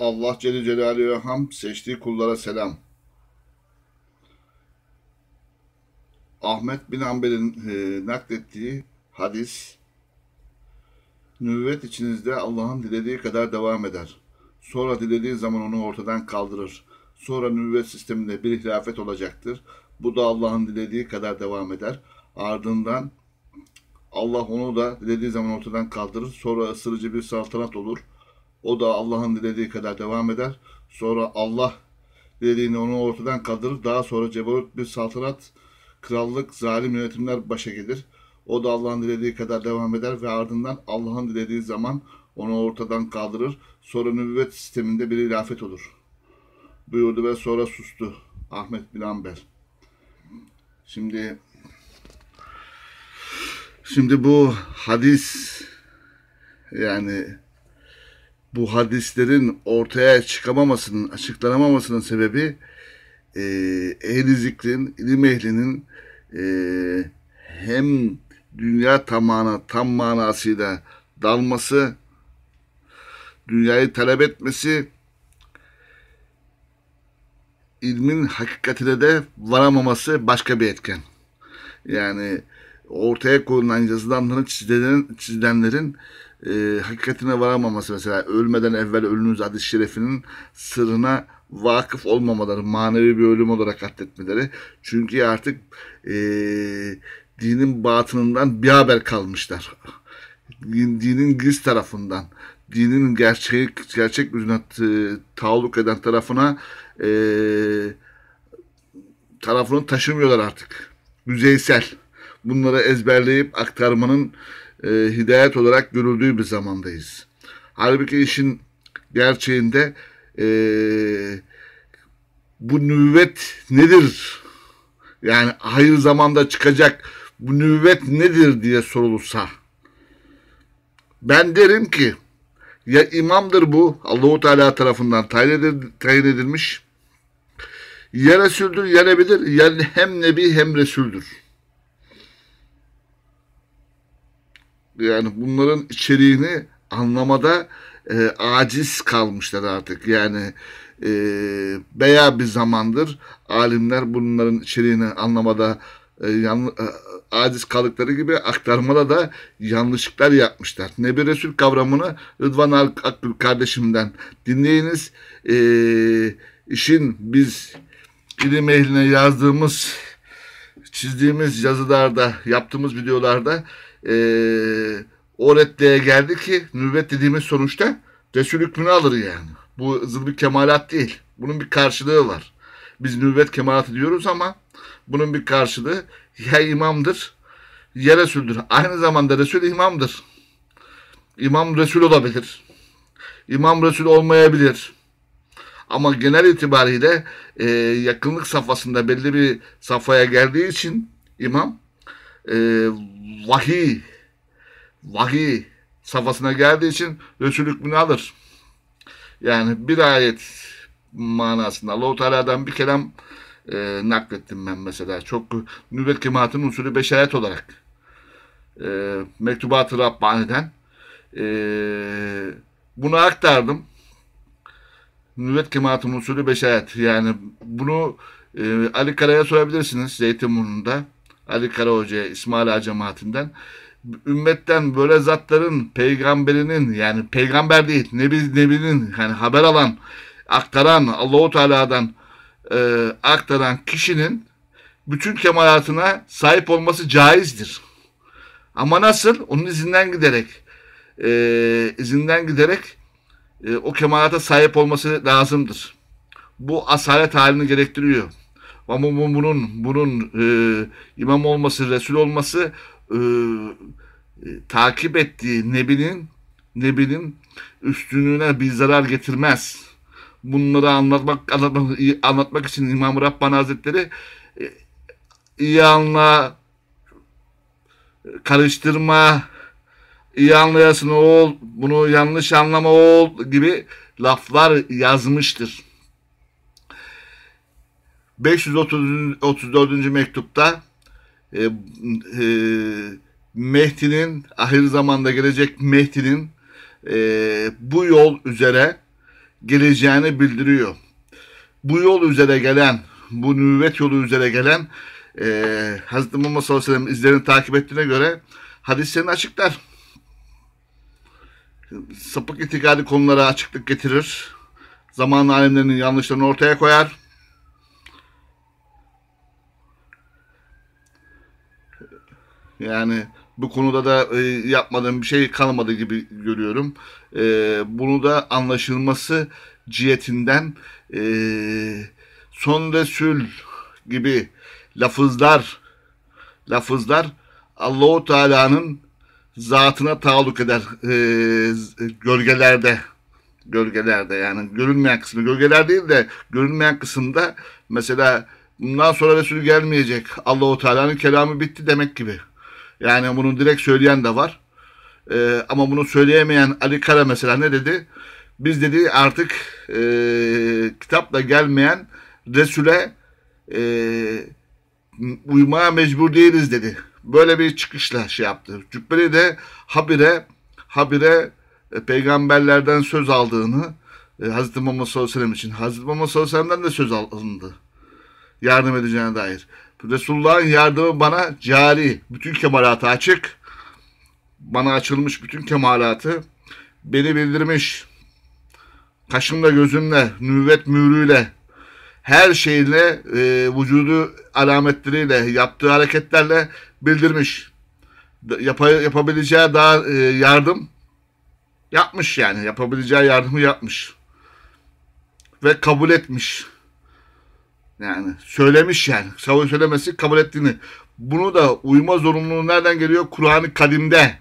Allah Celle Celaluhu'ya ham, seçtiği kullara selam. Ahmet bin Ambel'in e, naklettiği hadis, nüvvet içinizde Allah'ın dilediği kadar devam eder. Sonra dilediği zaman onu ortadan kaldırır. Sonra nüvvet sisteminde bir hilafet olacaktır. Bu da Allah'ın dilediği kadar devam eder. Ardından Allah onu da dilediği zaman ortadan kaldırır. Sonra ısırıcı bir saltanat olur. O da Allah'ın dilediği kadar devam eder. Sonra Allah dediğini onu ortadan kaldırır. Daha sonra ceberut bir saltanat, krallık, zalim yönetimler başa gelir. O da Allah'ın dilediği kadar devam eder ve ardından Allah'ın dilediği zaman onu ortadan kaldırır. Sonra nübüvvet sisteminde bir ilafet olur. Buyurdu ve sonra sustu. Ahmet bin Amber. Şimdi şimdi bu hadis yani bu hadislerin ortaya çıkamamasının, açıklanamamasının sebebi e, ehli zikrin, ilim ehlinin e, hem dünya tamana, tam manasıyla dalması, dünyayı talep etmesi, ilmin hakikatine de varamaması başka bir etken. Yani ortaya koyulan yazılanların çizilenlerin, çizilenlerin e, hakikatine varamaması mesela ölmeden evvel ölünüz hadis şerefinin sırrına vakıf olmamaları, manevi bir ölüm olarak katletmeleri. Çünkü artık e, dinin batınından bir haber kalmışlar. Dinin giz tarafından, dinin gerçek gerçek yüzüne taalluk eden tarafına e, tarafını taşımıyorlar artık. Yüzeysel. Bunları ezberleyip aktarmanın e, hidayet olarak görüldüğü bir zamandayız. Halbuki işin gerçeğinde e, bu nüvvet nedir? Yani hayır zamanda çıkacak bu nüvvet nedir diye sorulsa ben derim ki ya imamdır bu Allahu Teala tarafından tayin edilmiş ya Resul'dür ya Nebidir ya hem Nebi hem Resul'dür. yani bunların içeriğini anlamada e, aciz kalmışlar artık. Yani e, veya bir zamandır alimler bunların içeriğini anlamada e, yan, e, aciz kaldıkları gibi aktarmada da yanlışlıklar yapmışlar. Nebi Resul kavramını Rıdvan Akgül kardeşimden dinleyiniz. E, işin biz ilim ehline yazdığımız, çizdiğimiz yazılarda, yaptığımız videolarda e, o reddeye geldi ki nübüvvet dediğimiz sonuçta Resul hükmünü alır yani. Bu zılbı kemalat değil. Bunun bir karşılığı var. Biz nübüvvet kemalatı diyoruz ama bunun bir karşılığı ya imamdır ya Resul'dür. Aynı zamanda Resul imamdır. İmam Resul olabilir. İmam Resul olmayabilir. Ama genel itibariyle e, yakınlık safhasında belli bir safhaya geldiği için imam e, vahiy, vahiy safhasına geldiği için Resulü hükmünü alır. Yani bir ayet manasında Allah-u Teala'dan bir kelam e, naklettim ben mesela. Çok nübet kematının usulü beş ayet olarak e, mektubat-ı Rabbani'den e, bunu aktardım. Nübet kematının usulü beş ayet. Yani bunu e, Ali Kara'ya sorabilirsiniz Zeytinburnu'nda. Ali Kara Hoca'ya, İsmail Ağa cemaatinden ümmetten böyle zatların peygamberinin yani peygamber değil nebi nebinin yani haber alan aktaran Allahu Teala'dan e, aktaran kişinin bütün kemalatına sahip olması caizdir. Ama nasıl? Onun izinden giderek e, izinden giderek e, o kemalata sahip olması lazımdır. Bu asalet halini gerektiriyor. Ama bunun bunun e, imam olması, resul olması e, e, takip ettiği nebinin nebinin üstünlüğüne bir zarar getirmez. Bunları anlatmak anlatmak, anlatmak için İmam-ı Rabbani Hazretleri e, iyi anla karıştırma iyi anlayasın oğul bunu yanlış anlama oğul gibi laflar yazmıştır. 534. mektupta e, e, Mehdi'nin ahir zamanda gelecek Mehdi'nin e, bu yol üzere geleceğini bildiriyor. Bu yol üzere gelen, bu nüvvet yolu üzere gelen e, Hz. Muhammed sallallahu aleyhi ve izlerini takip ettiğine göre hadislerini açıklar. Sapık itikadi konulara açıklık getirir. Zaman alimlerinin yanlışlarını ortaya koyar Yani bu konuda da e, yapmadığım bir şey kalmadı gibi görüyorum. E, bunu da anlaşılması cihetinden e, son Resul gibi lafızlar lafızlar Allahu Teala'nın zatına taalluk eder e, gölgelerde gölgelerde yani görünmeyen kısmı gölgeler değil de görünmeyen kısımda mesela Bundan sonra resul gelmeyecek. Allahu Teala'nın kelamı bitti demek gibi. Yani bunu direkt söyleyen de var. Ee, ama bunu söyleyemeyen Ali Kara mesela ne dedi? Biz dedi artık e, kitapla gelmeyen Resul'e e, uymaya mecbur değiliz dedi. Böyle bir çıkışla şey yaptı. Cübbeli de habire habire e, peygamberlerden söz aldığını e, Hazreti Muhammed sallallahu aleyhi ve sellem için Hazreti Muhammed sallallahu aleyhi ve sellem'den de söz alındı yardım edeceğine dair. Resulullah'ın yardımı bana cari, bütün kemalatı açık. Bana açılmış bütün kemalatı. Beni bildirmiş. Kaşımla, gözümle, nüvvet mührüyle, her şeyle, e, vücudu alametleriyle, yaptığı hareketlerle bildirmiş. Yap yapabileceği daha e, yardım yapmış yani. Yapabileceği yardımı yapmış. Ve kabul etmiş. Yani söylemiş yani. Savun söylemesi kabul ettiğini. Bunu da uyma zorunluluğu nereden geliyor? Kur'an-ı Kadim'de.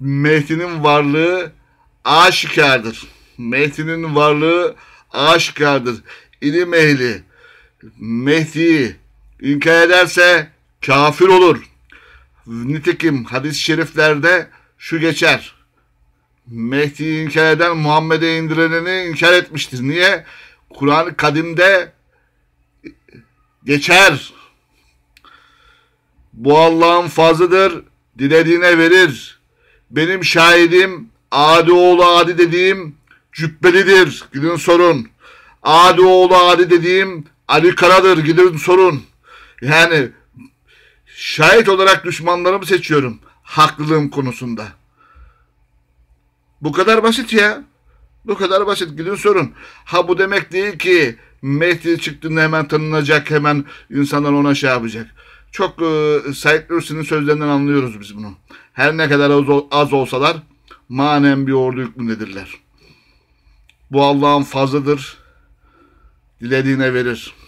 Mehdi'nin varlığı aşikardır. Mehdi'nin varlığı aşikardır. İlim ehli Mehdi'yi inkar ederse kafir olur. Nitekim hadis-i şeriflerde şu geçer. Mehdi'yi inkar eden Muhammed'e indirileni inkar etmiştir. Niye? Kur'an-ı Kadim'de geçer. Bu Allah'ın fazladır, dilediğine verir. Benim şahidim Adi oğlu Adi dediğim cübbelidir. Gidin sorun. Adi oğlu Adi dediğim Ali Kara'dır. Gidin sorun. Yani şahit olarak düşmanlarımı seçiyorum haklılığım konusunda. Bu kadar basit ya. Bu kadar basit. Gidin sorun. Ha bu demek değil ki Mehdi çıktığında hemen tanınacak, hemen insanlar ona şey yapacak. Çok e, Said Nursi'nin sözlerinden anlıyoruz biz bunu. Her ne kadar az, az olsalar manen bir ordu hükmündedirler. Bu Allah'ın fazladır. Dilediğine verir.